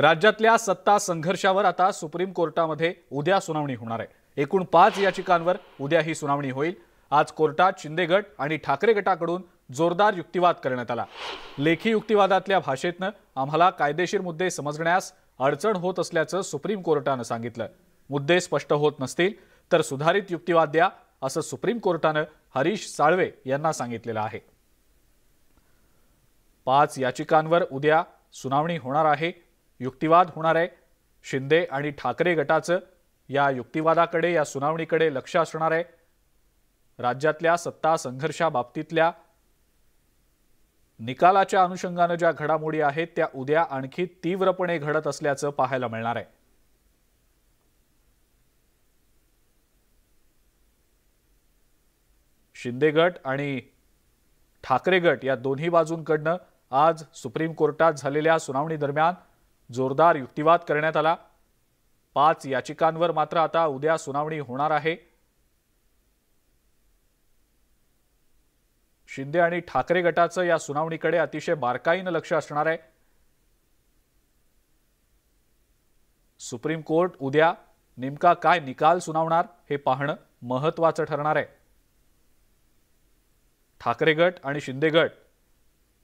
राज्यातल्या सत्ता संघर्षावर आता सुप्रीम कोर्टामध्ये उद्या सुनावणी होणार आहे एकूण पाच याचिकांवर उद्या ही सुनावणी होईल आज कोर्टात शिंदे गट आणि ठाकरे गटाकडून जोरदार युक्तिवाद करण्यात आला लेखी युक्तिवादातल्या भाषेतनं आम्हाला कायदेशीर मुद्दे समजण्यास अडचण होत असल्याचं सुप्रीम कोर्टानं सांगितलं मुद्दे स्पष्ट होत नसतील तर सुधारित युक्तिवाद द्या असं सुप्रीम कोर्टानं हरीश साळवे यांना सांगितलेलं आहे पाच याचिकांवर उद्या सुनावणी होणार आहे युक्तिवाद होणार आहे शिंदे आणि ठाकरे गटाचं या युक्तिवादाकडे या सुनावणीकडे लक्ष असणार आहे राज्यातल्या सत्ता संघर्षाबाबतीतल्या निकालाच्या अनुषंगानं ज्या घडामोडी आहेत त्या उद्या आणखी तीव्रपणे घडत असल्याचं पाहायला मिळणार आहे शिंदे गट आणि ठाकरे गट या दोन्ही बाजूंकडनं आज सुप्रीम कोर्टात झालेल्या सुनावणी दरम्यान जोरदार युक्तिवाद करण्यात आला पाच याचिकांवर मात्र आता उद्या सुनावणी होणार आहे शिंदे आणि ठाकरे गटाचं या सुनावणीकडे अतिशय बारकाईनं लक्ष असणार आहे सुप्रीम कोर्ट उद्या नेमका काय निकाल सुनावणार हे पाहणं महत्वाचं ठरणार आहे ठाकरे गट आणि शिंदे गट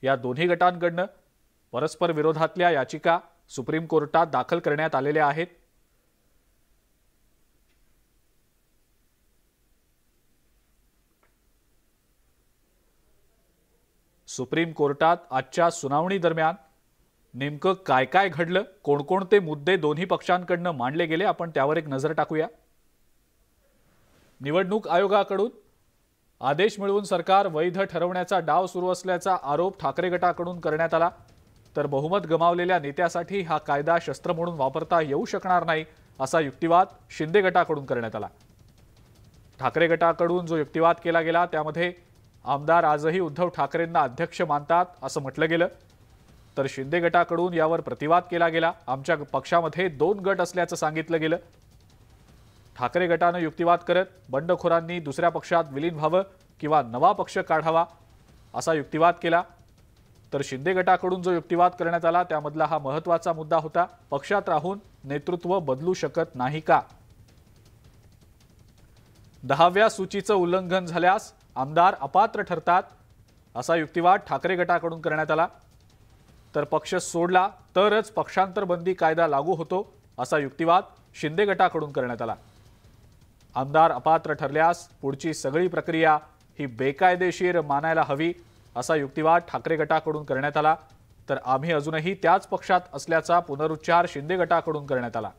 या दोन्ही गटांकडनं परस्पर विरोधातल्या याचिका सुप्रीम कोर्टात दाखल करण्यात आलेले आहेत सुप्रीम कोर्टात आजच्या सुनावणी दरम्यान नेमकं काय काय घडलं कोणकोणते मुद्दे दोन्ही पक्षांकडनं मांडले गेले आपण त्यावर एक नजर टाकूया निवडणूक आयोगाकडून आदेश मिळवून सरकार वैध ठरवण्याचा डाव सुरू असल्याचा आरोप ठाकरे गटाकडून करण्यात आला तर बहुमत गमावलेल्या नेत्यासाठी हा कायदा शस्त्र म्हणून वापरता येऊ शकणार नाही असा युक्तिवाद शिंदे गटाकडून करण्यात आला ठाकरे गटाकडून जो युक्तिवाद केला गेला त्यामध्ये आमदार आजही उद्धव ठाकरेंना अध्यक्ष मानतात असं म्हटलं गेलं तर शिंदे गटाकडून यावर प्रतिवाद केला गेला आमच्या पक्षामध्ये दोन गट असल्याचं सांगितलं गेलं ठाकरे गटानं युक्तिवाद करत बंडखोरांनी दुसऱ्या पक्षात विलीन व्हावं किंवा नवा पक्ष काढावा असा युक्तिवाद केला तर शिंदे गटाकडून जो युक्तिवाद करण्यात आला त्यामधला हा महत्वाचा मुद्दा होता पक्षात राहून नेतृत्व बदलू शकत नाही का दहाव्या सूचीचं उल्लंघन झाल्यास आमदार अपात्र ठरतात असा युक्तिवाद ठाकरे गटाकडून करण्यात आला तर पक्ष सोडला तरच पक्षांतर बंदी कायदा लागू होतो असा युक्तिवाद शिंदे गटाकडून करण्यात आला आमदार अपात्र ठरल्यास पुढची सगळी प्रक्रिया ही बेकायदेशीर मानायला हवी असा युक्तिवाद ठाकरे गटाकडून करण्यात आला तर आम्ही अजूनही त्याच पक्षात असल्याचा पुनरुच्चार शिंदे गटाकडून करण्यात आला